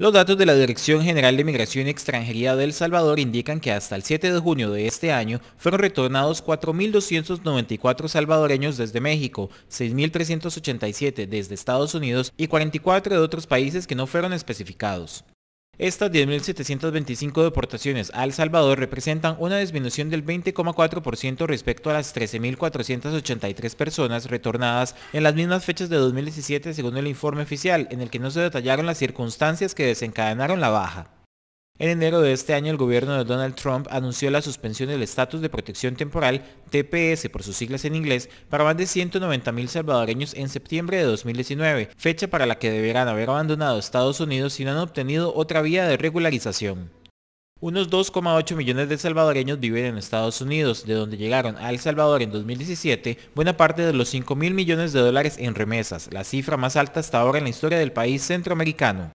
Los datos de la Dirección General de Migración y Extranjería de El Salvador indican que hasta el 7 de junio de este año fueron retornados 4.294 salvadoreños desde México, 6.387 desde Estados Unidos y 44 de otros países que no fueron especificados. Estas 10.725 deportaciones a El Salvador representan una disminución del 20,4% respecto a las 13.483 personas retornadas en las mismas fechas de 2017 según el informe oficial, en el que no se detallaron las circunstancias que desencadenaron la baja. En enero de este año, el gobierno de Donald Trump anunció la suspensión del estatus de protección temporal, TPS por sus siglas en inglés, para más de 190.000 salvadoreños en septiembre de 2019, fecha para la que deberán haber abandonado Estados Unidos si no han obtenido otra vía de regularización. Unos 2,8 millones de salvadoreños viven en Estados Unidos, de donde llegaron a El Salvador en 2017 buena parte de los 5 mil millones de dólares en remesas, la cifra más alta hasta ahora en la historia del país centroamericano.